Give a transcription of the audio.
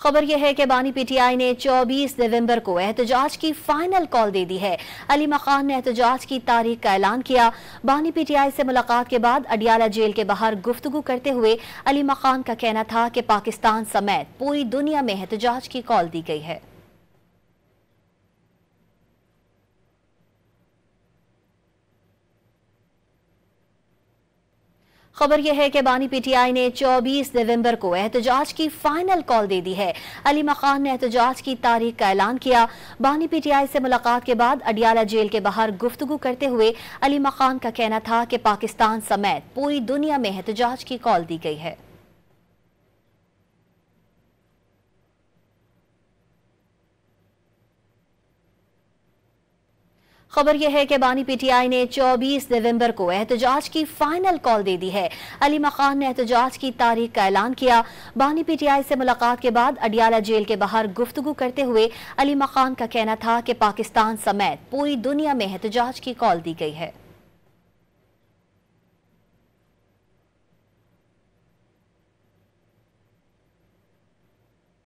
खबर यह है कि बानी पीटीआई ने 24 नवंबर को एहतजाज की फाइनल कॉल दे दी है अली मकान ने एहतजाज की तारीख का ऐलान किया बानी पीटीआई से मुलाकात के बाद अडियाला जेल के बाहर गुफ्तगु करते हुए अली मकान का कहना था कि पाकिस्तान समेत पूरी दुनिया में एहतजाज की कॉल दी गई है खबर यह है कि बानी पीटीआई ने 24 नवंबर को एहतजाज की फाइनल कॉल दे दी है अली मकान ने एहतजाज की तारीख का ऐलान किया बानी पीटीआई से मुलाकात के बाद अडियाला जेल के बाहर गुफ्तगु करते हुए अली मकान का कहना था कि पाकिस्तान समेत पूरी दुनिया में एहतजाज की कॉल दी गई है खबर यह है कि बानी पीटीआई ने 24 नवंबर को एहतजाज की फाइनल कॉल दे दी है अली मकान ने एहतजाज की तारीख का ऐलान किया बानी पीटीआई से मुलाकात के बाद अडियाला जेल के बाहर गुफ्तगु करते हुए अली मकान का कहना था कि पाकिस्तान समेत पूरी दुनिया में एहतजाज की कॉल दी गई है